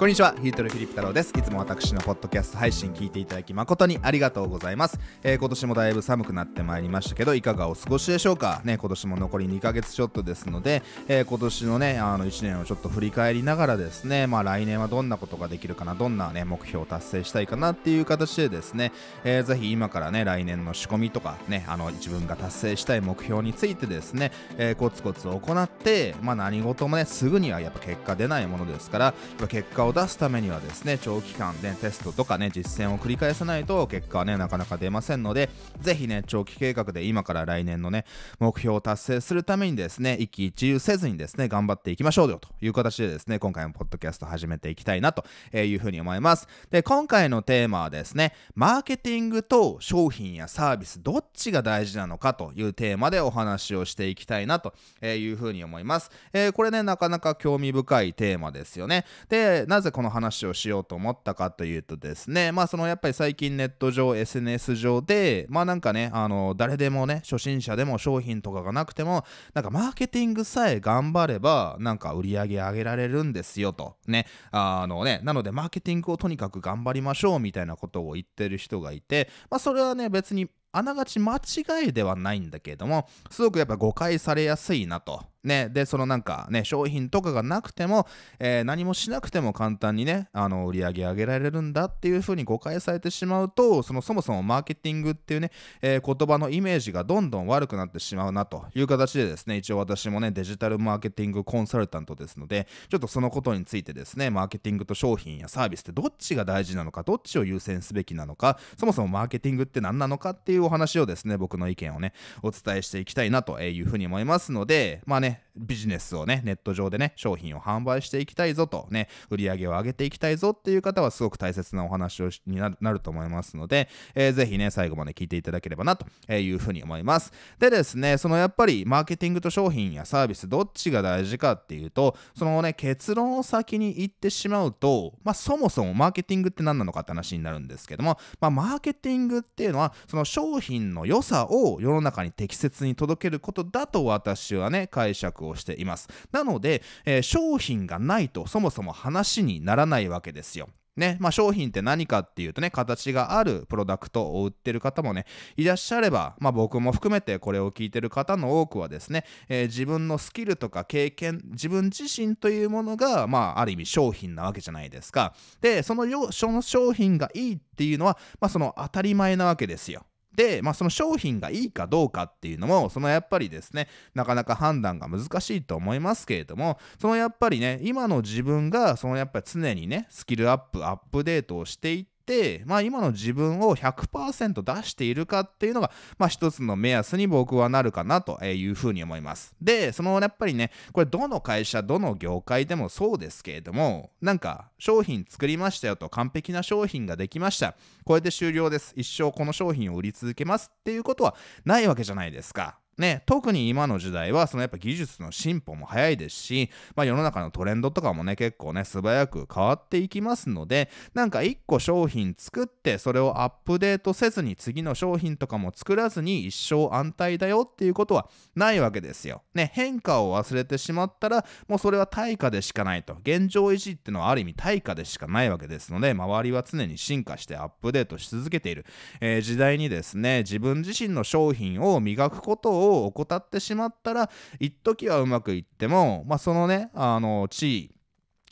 こんにちはヒートルフィリップ太郎ですいつも私のポッドキャスト配信聞いていただき誠にありがとうございます、えー、今年もだいぶ寒くなってまいりましたけどいかがお過ごしでしょうかね今年も残り2ヶ月ちょっとですので、えー、今年のねあの1年をちょっと振り返りながらですねまあ来年はどんなことができるかなどんなね目標を達成したいかなっていう形でですね、えー、ぜひ今からね来年の仕込みとかねあの自分が達成したい目標についてですね、えー、コツコツ行ってまあ何事もねすぐにはやっぱ結果出ないものですから結果をを出すためにはですね長期間で、テストとかね実践を繰り返さないと結果はねなかなか出ませんのでぜひね長期計画で今から来年のね目標を達成するためにですね一喜一憂せずにですね頑張っていきましょうよという形でですね今回もポッドキャスト始めていきたいなというふうに思いますで今回のテーマはですねマーケティングと商品やサービスどっちが大事なのかというテーマでお話をしていきたいなというふうに思います、えー、これねなかなか興味深いテーマですよねでななぜこの話をしようと思ったかというとですね、まあそのやっぱり最近ネット上、SNS 上で、まあなんかね、あの、誰でもね、初心者でも商品とかがなくても、なんかマーケティングさえ頑張れば、なんか売り上げ上げられるんですよと。ね、あのね、なのでマーケティングをとにかく頑張りましょうみたいなことを言ってる人がいて、まあそれはね、別にあながち間違いではないんだけれども、すごくやっぱ誤解されやすいなと。ね、で、そのなんかね、商品とかがなくても、えー、何もしなくても簡単にね、あの、売り上げ上げられるんだっていう風に誤解されてしまうと、そのそもそもマーケティングっていうね、えー、言葉のイメージがどんどん悪くなってしまうなという形でですね、一応私もね、デジタルマーケティングコンサルタントですので、ちょっとそのことについてですね、マーケティングと商品やサービスってどっちが大事なのか、どっちを優先すべきなのか、そもそもマーケティングって何なのかっていうお話をですね、僕の意見をね、お伝えしていきたいなという風に思いますので、まあね、Bye. ビジネスをね、ネット上でね、商品を販売していきたいぞと、ね、売り上げを上げていきたいぞっていう方は、すごく大切なお話をになると思いますので、えー、ぜひね、最後まで聞いていただければなというふうに思います。でですね、そのやっぱりマーケティングと商品やサービス、どっちが大事かっていうと、そのね、結論を先に言ってしまうと、まあ、そもそもマーケティングって何なのかって話になるんですけども、まあ、マーケティングっていうのは、その商品の良さを世の中に適切に届けることだと私はね、解釈をしていますなので、えー、商品がないとそもそも話にならないわけですよねまあ、商品って何かっていうとね形があるプロダクトを売ってる方もねいらっしゃれば、まあ、僕も含めてこれを聞いてる方の多くはですね、えー、自分のスキルとか経験自分自身というものが、まあ、ある意味商品なわけじゃないですかでそのその商品がいいっていうのは、まあ、その当たり前なわけですよで、まあ、その商品がいいかどうかっていうのも、そのやっぱりですね、なかなか判断が難しいと思いますけれども、そのやっぱりね、今の自分が、そのやっぱり常にね、スキルアップ、アップデートをしていって、、まあ、今の自分を100%出しているかっていうのが、まあ、一つの目安に僕はなるかなというふうに思います。で、そのやっぱりね、これどの会社、どの業界でもそうですけれども、なんか商品作りましたよと完璧な商品ができました。これで終了です。一生この商品を売り続けますっていうことはないわけじゃないですか。ね、特に今の時代はそのやっぱ技術の進歩も早いですし、まあ、世の中のトレンドとかもね結構ね素早く変わっていきますのでなんか1個商品作ってそれをアップデートせずに次の商品とかも作らずに一生安泰だよっていうことはないわけですよ。ね変化を忘れてしまったらもうそれは対価でしかないと現状維持ってのはある意味対価でしかないわけですので周りは常に進化してアップデートし続けている、えー、時代にですね自分自身の商品を磨くことをを怠ってしまったら一時はうまくいっても、まあ、そのねあの地位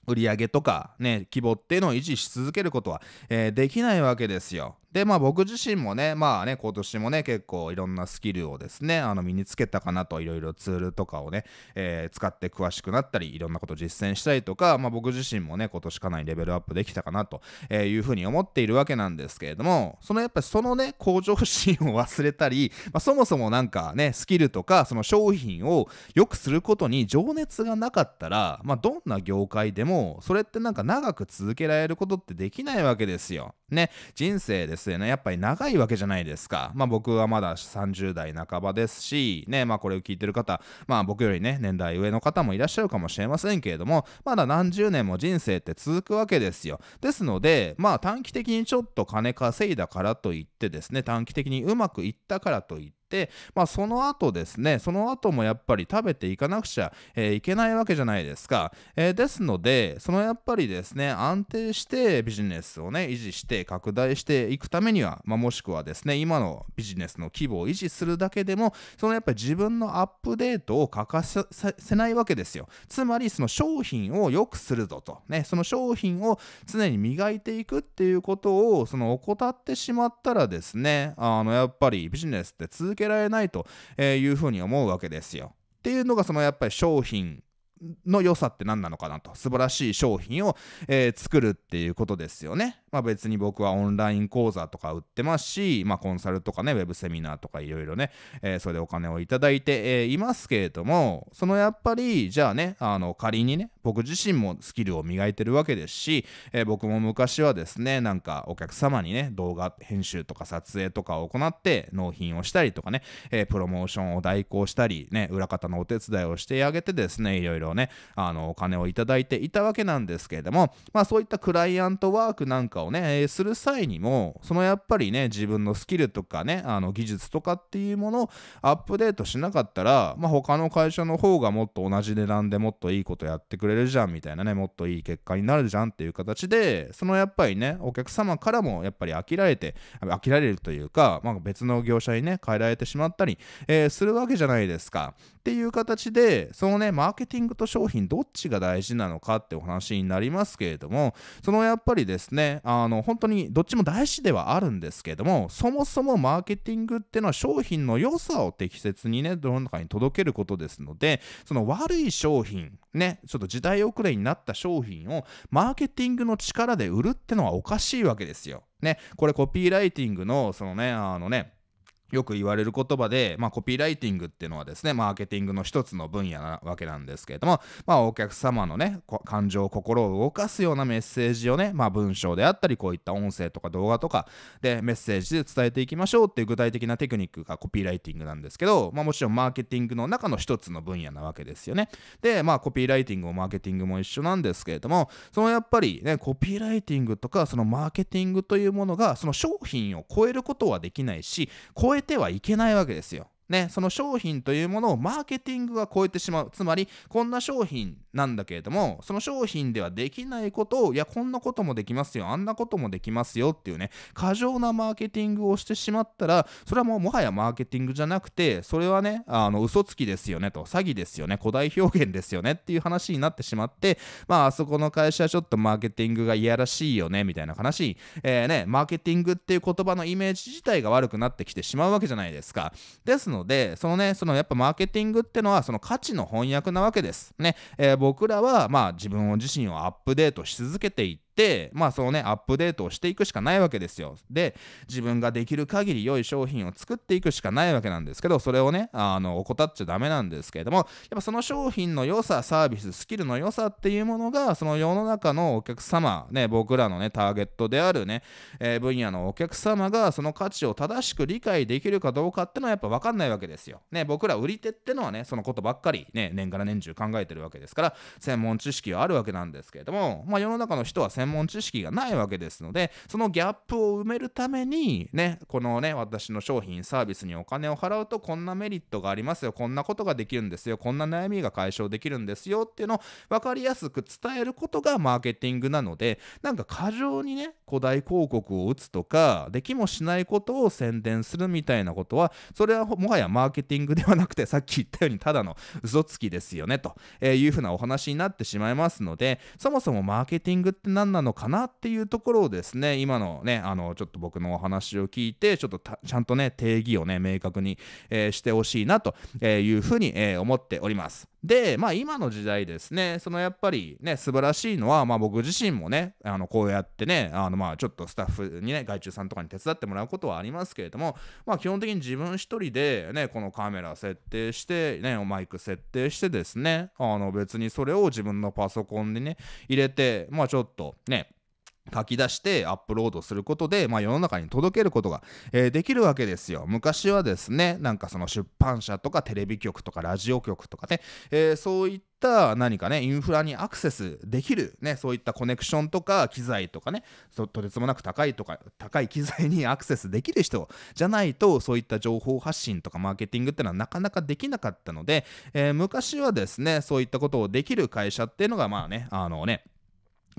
売上とかね規模っていうのを維持し続けることは、えー、できないわけですよ。で、まあ僕自身もね、まあね、今年もね、結構いろんなスキルをですね、あの身につけたかなと、いろいろツールとかをね、えー、使って詳しくなったり、いろんなこと実践したりとか、まあ僕自身もね、今年かなりレベルアップできたかなというふうに思っているわけなんですけれども、そのやっぱりそのね、向上心を忘れたり、まあそもそもなんかね、スキルとか、その商品を良くすることに情熱がなかったら、まあどんな業界でも、それってなんか長く続けられることってできないわけですよ。ね、人生ですよね、やっぱり長いわけじゃないですか。まあ僕はまだ30代半ばですし、ね、まあこれを聞いてる方、まあ僕よりね、年代上の方もいらっしゃるかもしれませんけれども、まだ何十年も人生って続くわけですよ。ですので、まあ短期的にちょっと金稼いだからといってですね、短期的にうまくいったからといって、、まあ、その後ですねその後もやっぱり食べていかなくちゃ、えいけないわけじゃないですか、えー、ですのでそのやっぱりですね安定してビジネスをね維持して拡大していくためには、まあ、もしくはですね今のビジネスの規模を維持するだけでもそのやっぱり自分のアップデートを欠かせないわけですよつまりその商品を良くするぞとねその商品を常に磨いていくっていうことをその怠ってしまったらですねあのやっぱりビジネスって続けられないというふうに思うわけですよ。っていうのがそのやっぱり商品の良さって何なのかなと素晴らしい商品を、えー、作るっていうことですよね。まあ、別に僕はオンライン講座とか売ってますし、まあ、コンサルとかねウェブセミナーとかいろいろね、えー、それでお金をいただいて、えー、いますけれどもそのやっぱりじゃあねあの仮にね僕自身もスキルを磨いてるわけですし、えー、僕も昔はですねなんかお客様にね動画編集とか撮影とかを行って納品をしたりとかね、えー、プロモーションを代行したりね裏方のお手伝いをしてあげてですねいろいろねあのお金をいただいていたわけなんですけれどもまあそういったクライアントワークなんかをね、えー、する際にもそのやっぱりね自分のスキルとかねあの技術とかっていうものをアップデートしなかったら、まあ、他の会社の方がもっと同じ値段でもっといいことやってくれるるじゃんみたいなねもっといい結果になるじゃんっていう形でそのやっぱりねお客様からもやっぱり飽きられて飽きられるというか、まあ、別の業者にね変えられてしまったり、えー、するわけじゃないですかっていう形でそのねマーケティングと商品どっちが大事なのかってお話になりますけれどもそのやっぱりですねあの本当にどっちも大事ではあるんですけどもそもそもマーケティングっていうのは商品の良さを適切にね世の中に届けることですのでその悪い商品ねちょっと時代遅れになった商品をマーケティングの力で売るってのはおかしいわけですよ。ね、これコピーライティングのそのねあのねよく言われる言葉で、まあ、コピーライティングっていうのはですね、マーケティングの一つの分野なわけなんですけれども、まあ、お客様のね、感情、心を動かすようなメッセージをね、まあ、文章であったり、こういった音声とか動画とかでメッセージで伝えていきましょうっていう具体的なテクニックがコピーライティングなんですけど、まあ、もちろんマーケティングの中の一つの分野なわけですよね。で、まあ、コピーライティングもマーケティングも一緒なんですけれども、そのやっぱりね、コピーライティングとか、そのマーケティングというものが、その商品を超えることはできないし、超ええてはいけないわけですよ。ね、その商品というものをマーケティングが超えてしまうつまりこんな商品なんだけれども、その商品ではできないことを、いや、こんなこともできますよ、あんなこともできますよっていうね、過剰なマーケティングをしてしまったら、それはもうもはやマーケティングじゃなくて、それはね、あの、嘘つきですよねと、詐欺ですよね、古代表現ですよねっていう話になってしまって、まあ、あそこの会社はちょっとマーケティングがいやらしいよね、みたいな話、えー、ね、マーケティングっていう言葉のイメージ自体が悪くなってきてしまうわけじゃないですか。ですので、そのね、そのやっぱマーケティングってのは、その価値の翻訳なわけです。ね、えー僕らはまあ自分自身をアップデートし続けてい、まあそのね、アップデートをしていくしかないわけですよ。で、自分ができる限り良い商品を作っていくしかないわけなんですけど、それをね、あの、怠っちゃダメなんですけれども、やっぱその商品の良さ、サービス、スキルの良さっていうものが、その世の中のお客様、ね、僕らのね、ターゲットであるね、えー、分野のお客様が、その価値を正しく理解できるかどうかってのはやっぱ分かんないわけですよ。ね、僕ら売り手ってのはね、そのことばっかり、ね、年から年中考えてるわけですから、専門知識はあるわけなんですけれども、まあ世の中の人は専専門知識がないわけですのでそのギャップを埋めるためにねこのね私の商品サービスにお金を払うとこんなメリットがありますよこんなことができるんですよこんな悩みが解消できるんですよっていうのを分かりやすく伝えることがマーケティングなのでなんか過剰にね古代広告を打つとかできもしないことを宣伝するみたいなことはそれはもはやマーケティングではなくてさっき言ったようにただの嘘つきですよねというふうなお話になってしまいますのでそもそもマーケティングって何なのなのかなっていうところをですね今のねあのちょっと僕のお話を聞いてちょっとちゃんとね定義をね明確に、えー、してほしいなというふうに、えー、思っております。で、まあ、今の時代ですね、そのやっぱりね、素晴らしいのは、まあ、僕自身もね、あのこうやってね、あのまあちょっとスタッフにね、外注さんとかに手伝ってもらうことはありますけれども、まあ、基本的に自分一人でね、このカメラ設定して、ね、マイク設定してですね、あの別にそれを自分のパソコンにね、入れて、まあ、ちょっとね、書き出してアップロードすることで、まあ、世の中に届けることが、えー、できるわけですよ。昔はですね、なんかその出版社とかテレビ局とかラジオ局とかね、えー、そういった何かねインフラにアクセスできるねそういったコネクションとか機材とかねとてつもなく高いとか高い機材にアクセスできる人じゃないとそういった情報発信とかマーケティングってのはなかなかできなかったので、えー、昔はですねそういったことをできる会社っていうのがまあねあのね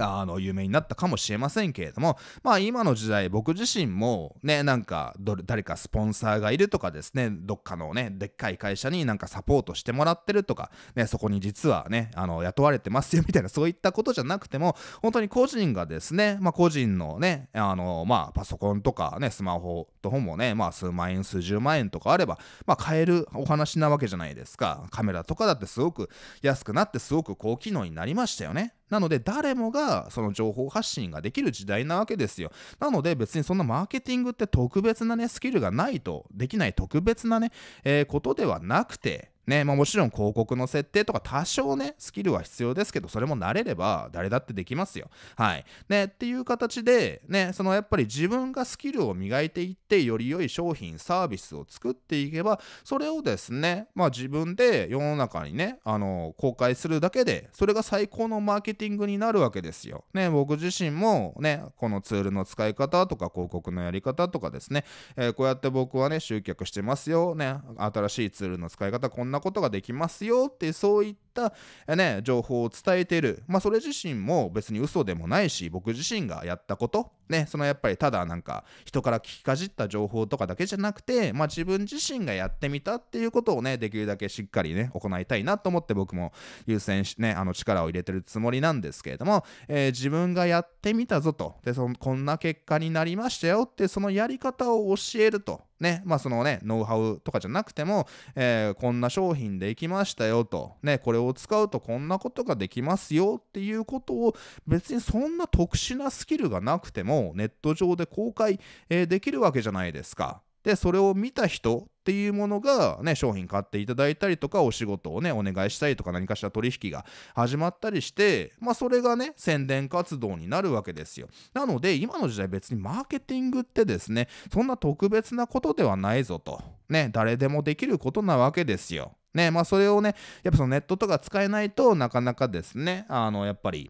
あの有名になったかもしれませんけれどもまあ今の時代僕自身もねなんか誰かスポンサーがいるとかですねどっかのねでっかい会社になんかサポートしてもらってるとか、ね、そこに実はねあの雇われてますよみたいなそういったことじゃなくても本当に個人がですね、まあ、個人のねあの、まあ、パソコンとか、ね、スマホと本もね、まあ、数万円数十万円とかあれば、まあ、買えるお話なわけじゃないですかカメラとかだってすごく安くなってすごく高機能になりましたよねなので誰もがその情報発信ができる時代なわけですよ。なので別にそんなマーケティングって特別なね、スキルがないとできない特別なね、えー、ことではなくて、ね、まあ、もちろん広告の設定とか多少ね、スキルは必要ですけど、それも慣れれば誰だってできますよ。はい。ね、っていう形で、ね、そのやっぱり自分がスキルを磨いていって、より良い商品、サービスを作っていけば、それをですね、まあ自分で世の中にね、あの、公開するだけで、それが最高のマーケティングになるわけですよ。ね、僕自身もね、このツールの使い方とか広告のやり方とかですね、えー、こうやって僕はね、集客してますよ、ね、新しいツールの使い方、こんななことができますよってそういったね情報を伝えてるまあそれ自身も別に嘘でもないし僕自身がやったことねそのやっぱりただなんか人から聞きかじった情報とかだけじゃなくてまあ自分自身がやってみたっていうことをねできるだけしっかりね行いたいなと思って僕も優先しねあの力を入れてるつもりなんですけれども、えー、自分がやってみたぞとでそのこんな結果になりましたよってそのやり方を教えるとね、まあそのね、ノウハウとかじゃなくても、えー、こんな商品できましたよと、ね、これを使うとこんなことができますよっていうことを別にそんな特殊なスキルがなくてもネット上で公開、えー、できるわけじゃないですか。でそれを見た人っていうものが、ね、商品買っていただいたりとかお仕事をねお願いしたりとか何かしら取引が始まったりして、まあ、それがね宣伝活動になるわけですよなので今の時代別にマーケティングってですねそんな特別なことではないぞとね誰でもできることなわけですよねまあそれをねやっぱそのネットとか使えないとなかなかですねあのやっぱり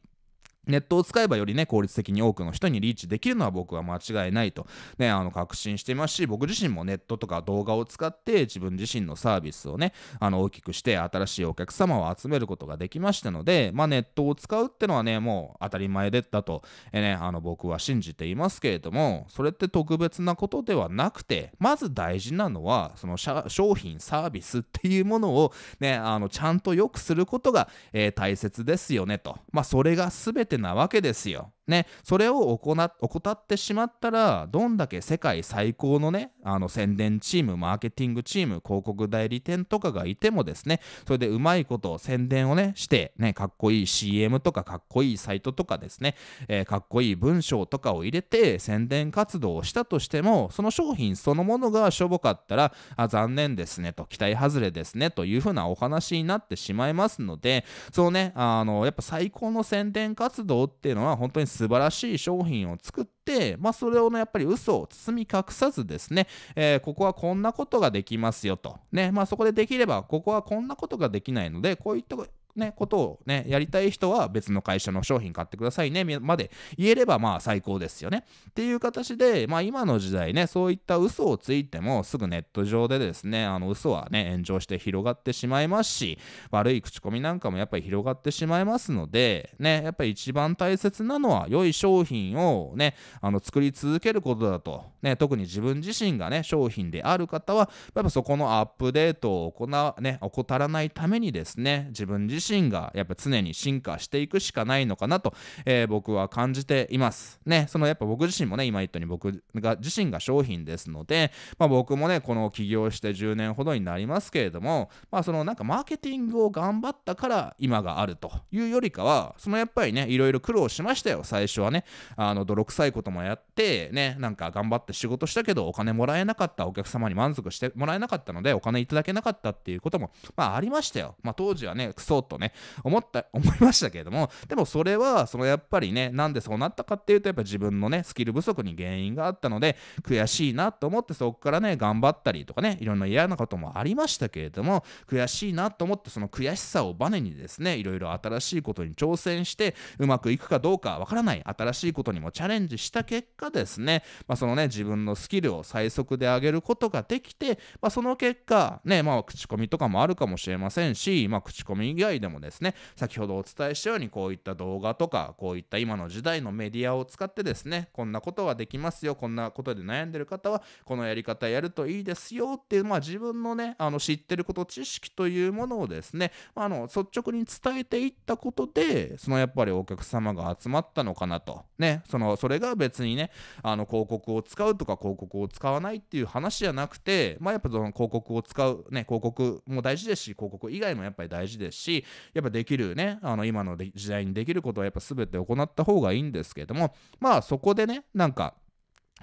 ネットを使えばよりね、効率的に多くの人にリーチできるのは僕は間違いないと、ね、あの、確信していますし、僕自身もネットとか動画を使って自分自身のサービスをね、あの、大きくして新しいお客様を集めることができましたので、まあ、ネットを使うってのはね、もう当たり前でだと、えね、あの、僕は信じていますけれども、それって特別なことではなくて、まず大事なのは、その商品、サービスっていうものをね、あの、ちゃんと良くすることが、えー、大切ですよねと。まあ、それが全てなわけですよ。ね、それを怠ってしまったらどんだけ世界最高のねあの宣伝チームマーケティングチーム広告代理店とかがいてもですねそれでうまいこと宣伝をねして、ね、かっこいい CM とかかっこいいサイトとかですね、えー、かっこいい文章とかを入れて宣伝活動をしたとしてもその商品そのものがしょぼかったらあ残念ですねと期待外れですねというふうなお話になってしまいますのでそのねあのやっぱ最高の宣伝活動っていうのは本当に素晴らしい商品を作って、まあ、それをね、やっぱり嘘を包み隠さずですね、えー、ここはこんなことができますよと。ね、まあ、そこでできれば、ここはこんなことができないので、こういったね、ことをね、やりたい人は別の会社の商品買ってくださいね、まで言えればまあ最高ですよね。っていう形で、まあ今の時代ね、そういった嘘をついてもすぐネット上でですね、あの嘘はね、炎上して広がってしまいますし、悪い口コミなんかもやっぱり広がってしまいますので、ね、やっぱり一番大切なのは良い商品をね、あの作り続けることだと、ね、特に自分自身がね、商品である方は、やっぱそこのアップデートを行,、ね、怠らないためにですね、自分自身自身がやっぱ常に進化していくしかないのかなと、えー、僕は感じています。ね、そのやっぱ僕自身もね、今言ったように僕が自身が商品ですので、まあ、僕もね、この起業して10年ほどになりますけれども、まあ、そのなんかマーケティングを頑張ったから今があるというよりかは、そのやっぱりね、いろいろ苦労しましたよ、最初はね。あの泥臭いこともやって、ね、なんか頑張って仕事したけど、お金もらえなかった、お客様に満足してもらえなかったので、お金いただけなかったっていうことも、まあ、ありましたよ。まあ、当時はね、クソっとね、思った、思いましたけれども、でもそれは、そのやっぱりね、なんでそうなったかっていうと、やっぱ自分のね、スキル不足に原因があったので、悔しいなと思って、そこからね、頑張ったりとかね、いろんな嫌なこともありましたけれども、悔しいなと思って、その悔しさをバネにですね、いろいろ新しいことに挑戦して、うまくいくかどうかわからない、新しいことにもチャレンジした結果ですね、まあ、そのね、自分のスキルを最速で上げることができて、まあ、その結果、ね、まあ、口コミとかもあるかもしれませんし、まあ、口コミ以外でもですね先ほどお伝えしたようにこういった動画とかこういった今の時代のメディアを使ってですねこんなことはできますよこんなことで悩んでる方はこのやり方やるといいですよっていう、まあ、自分のねあの知ってること知識というものをですねあの率直に伝えていったことでそのやっぱりお客様が集まったのかなとねそのそれが別にねあの広告を使うとか広告を使わないっていう話じゃなくてまあやっぱその広告を使うね広告も大事ですし広告以外もやっぱり大事ですしやっぱできるねあの今の時代にできることはやっぱ全て行った方がいいんですけどもまあそこでねなんか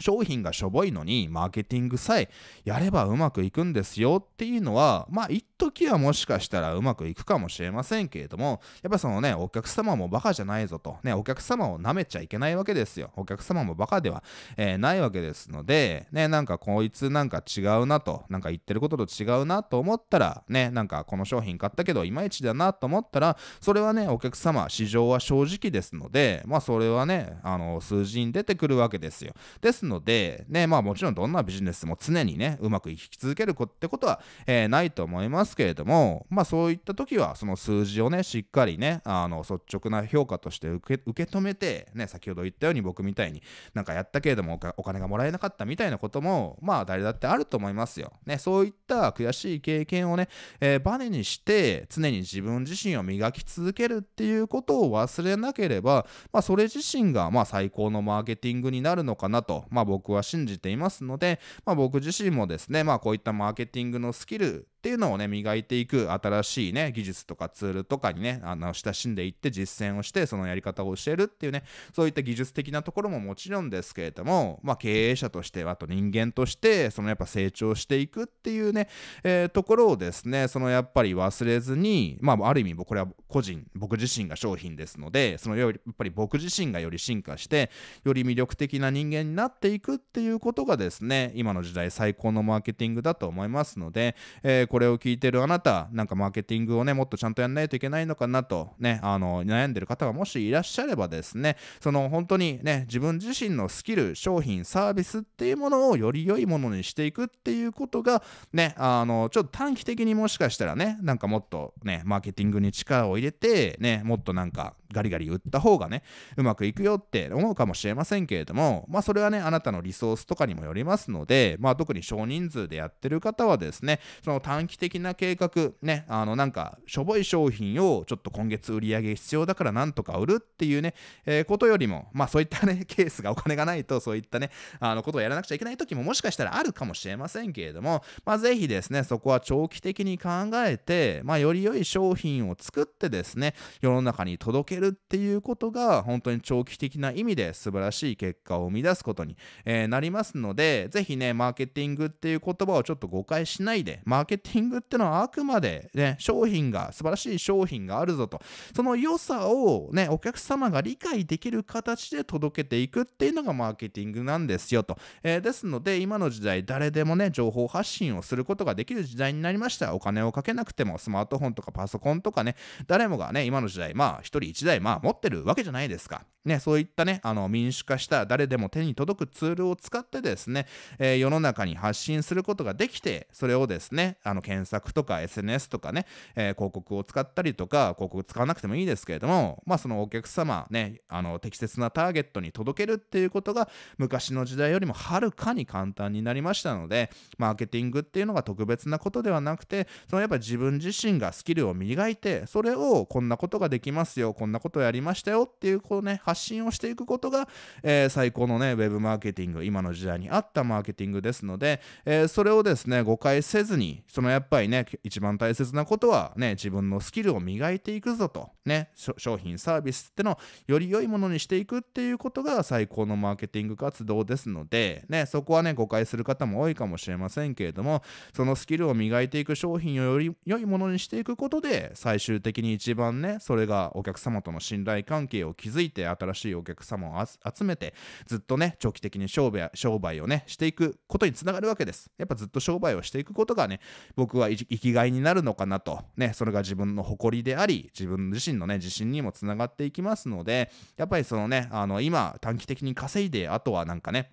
商品がしょぼいのにマーケティングさえやればうまくいくんですよっていうのはまあ一時はもしかしたらうまくいくかもしれませんけれどもやっぱそのねお客様もバカじゃないぞとねお客様を舐めちゃいけないわけですよお客様もバカでは、えないわけですのでねなんかこいつなんか違うなとなんか言ってることと違うなと思ったらねなんかこの商品買ったけどいまいちだなと思ったらそれはねお客様市場は正直ですのでまあそれはねあの数字に出てくるわけですよですますので、ね、まあもちろんどんなビジネスも常にね、うまくいき続けるってことは、えー、ないと思いますけれども、まあそういった時は、その数字をね、しっかりね、あの、率直な評価として受け受け止めて、ね、先ほど言ったように僕みたいになんかやったけれどもお金がもらえなかったみたいなことも、まあ誰だってあると思いますよ。ね、そういった悔しい経験をね、えー、バネにして、常に自分自身を磨き続けるっていうことを忘れなければ、まあそれ自身が、まあ最高のマーケティングになるのかなと、まあ、僕は信じていますので、まあ、僕自身もですね、まあ、こういったマーケティングのスキルっていうのをね磨いていく新しいね技術とかツールとかにねあの親しんでいって実践をしてそのやり方を教えるっていうねそういった技術的なところももちろんですけれども、まあ、経営者としてあと人間としてそのやっぱ成長していくっていうね、えところをですねそのやっぱり忘れずに、まあ、ある意味これは個人僕自身が商品ですのでそのやっぱり僕自身がより進化してより魅力的な人間になっていくっていうことがですね今の時代最高のマーケティングだと思いますので、えー、これを聞いてるあなた、なんかマーケティングをね、もっとちゃんとやんないといけないのかなと、ね、あの、悩んでる方がもしいらっしゃればですね、その本当にね、自分自身のスキル、商品、サービスっていうものをより良いものにしていくっていうことが、ね、あの、ちょっと短期的にもしかしたらね、なんかもっとね、マーケティングに力を入れて、ね、もっとなんか、ガリガリ売った方がね、うまくいくよって思うかもしれませんけれども、まあそれはね、あなたのリソースとかにもよりますので、まあ特に少人数でやってる方はですね、その短期的な計画、ね、あのなんかしょぼい商品をちょっと今月売り上げ必要だからなんとか売るっていうね、えー、ことよりも、まあそういったね、ケースがお金がないと、そういったね、あのことをやらなくちゃいけない時ももしかしたらあるかもしれませんけれども、まあぜひですね、そこは長期的に考えて、まあより良い商品を作ってですね、世の中に届けけるっていうことが本当に長期的な意味で素晴らしい結果を生み出すことに、えー、なりますのでぜひねマーケティングっていう言葉をちょっと誤解しないでマーケティングってのはあくまで、ね、商品が素晴らしい商品があるぞとその良さを、ね、お客様が理解できる形で届けていくっていうのがマーケティングなんですよと、えー、ですので今の時代誰でもね情報発信をすることができる時代になりましたお金をかけなくてもスマートフォンとかパソコンとかね誰もがね今の時代まあ1人1台台まあ持ってるわけじゃないですか。ね、そういったね、あの民主化した誰でも手に届くツールを使ってですね、えー、世の中に発信することができて、それをですね、あの検索とか SNS とかね、えー、広告を使ったりとか、広告使わなくてもいいですけれども、まあそのお客様ね、あの適切なターゲットに届けるっていうことが昔の時代よりもはるかに簡単になりましたので、マーケティングっていうのが特別なことではなくて、そのやっぱ自分自身がスキルを磨いて、それをこんなことができますよ、こんななことをやりましたよっていうこうね発信をしていくことが、えー、最高のねウェブマーケティング今の時代に合ったマーケティングですので、えー、それをですね誤解せずにそのやっぱりね一番大切なことはね自分のスキルを磨いていくぞとね商品サービスってのをより良いものにしていくっていうことが最高のマーケティング活動ですのでねそこはね誤解する方も多いかもしれませんけれどもそのスキルを磨いていく商品をより良いものにしていくことで最終的に一番ねそれがお客様ととの信頼関係を築いて新しいお客様を集めてずっとね長期的に商売商売をねしていくことにつながるわけですやっぱずっと商売をしていくことがね僕は生きがいになるのかなとねそれが自分の誇りであり自分自身のね自信にもつながっていきますのでやっぱりそのねあの今短期的に稼いであとはなんかね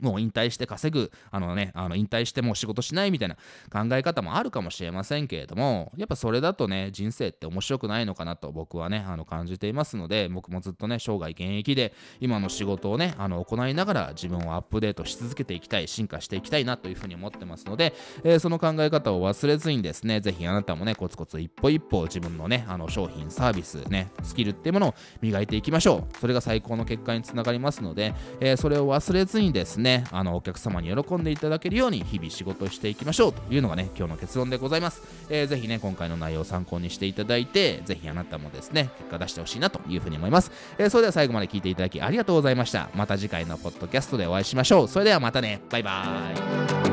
もう引退して稼ぐ、あのね、あの引退してもう仕事しないみたいな考え方もあるかもしれませんけれども、やっぱそれだとね、人生って面白くないのかなと僕はね、あの感じていますので、僕もずっとね、生涯現役で今の仕事をね、あの行いながら自分をアップデートし続けていきたい、進化していきたいなというふうに思ってますので、えー、その考え方を忘れずにですね、ぜひあなたもね、コツコツ一歩一歩自分のね、あの商品、サービス、ね、スキルっていうものを磨いていきましょう。それが最高の結果につながりますので、えー、それを忘れずにですね、ねあのお客様に喜んでいただけるように日々仕事していきましょうというのがね今日の結論でございます、えー、ぜひね今回の内容を参考にしていただいてぜひあなたもですね結果出してほしいなというふうに思います、えー、それでは最後まで聞いていただきありがとうございましたまた次回のポッドキャストでお会いしましょうそれではまたねバイバーイ